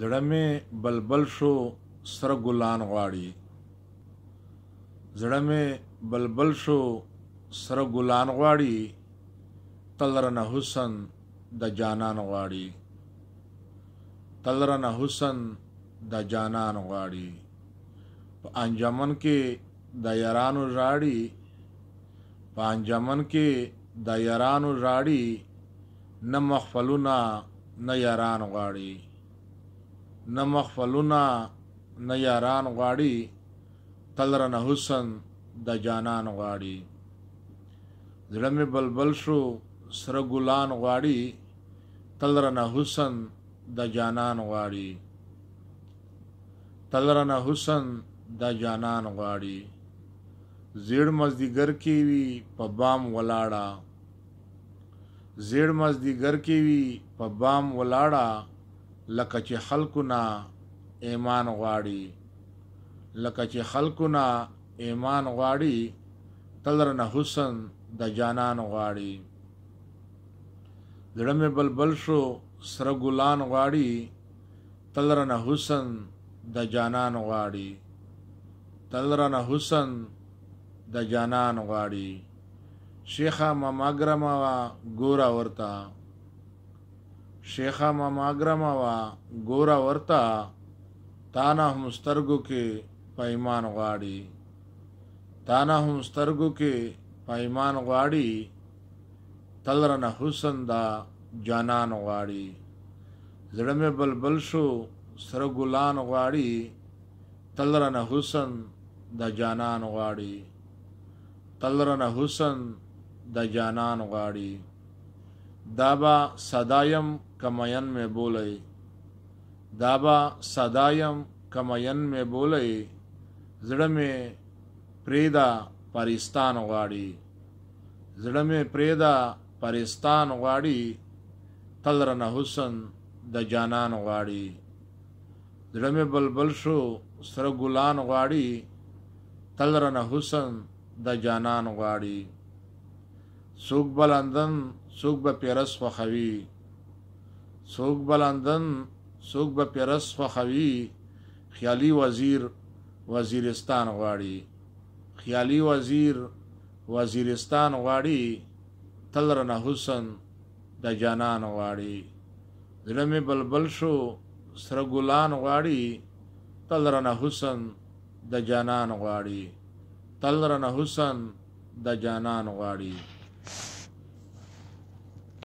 زړه مې بلبل شو سره ګلان غواړي زړه مې بلبل شو سره ګلان غواړي تلرنه حسن د جانان غواړي تلرنه حسن د جانان غواړي په انجمن کې د یارانو راړي په انجمن کې د یارانو راړي نه مخفلونه نه یاران غواړي نه مخفلونه نه یاران غواړي تل رانه حسن د جانان غواړي زړه مې بلبل شو سره ګلان غواړي تل رانه حسن د جانان غواړي تل رانه حسن د جانان غواړي زیړ مزدیګر کې وی په بام ولاړه زیړ مزدیګر کې وی په بام ولاړه لکه چې خلقنا ایمان غواړي لکه چې خلقنا ایمان غواړي تلرنه حسن د جانان غواړي زړه مې بلبل شو سره ګلان غواړي تلرنه حسن د جانان غواړي تلرنه حسن د جانان غواړي شیخه ما ماګرما ګورا ورتا شیخا ماګرموا ګورا ورتا تانا هم سترګو کې پېمان غواړي تانا هم سترګو کې پېمان غواړي تلرن حسن دا جانان غواړي زړه مې بلبل شو سر ګلان غواړي تلرن حسن د جانان غواړي تلرن حسن د جانان غواړي دابا صدایم کمین میں بولئی دابا صدایم کمین میں بولئی زړه مې پریدا پاکستان غواړي زړه مې پریدا پاکستان غواړي تل رنه حسن د جانان غواړي زړه مې بلبل شو سره ګلان غواړي تل رنه حسن د جانان غواړي سوق بلندن څوک به پیرس خوخوي څوک به لندن څوک به پیرس خوخوي خیالي وزیر وزیرستان غواړي خیالي وزیر وزیرستان غواړي تل رنه حسن د جانان غواړي زړه مې بلبل شو سره ګلان غواړي تل رنه حسن د جانان غواړي تل رنه حسن د جانان غواړي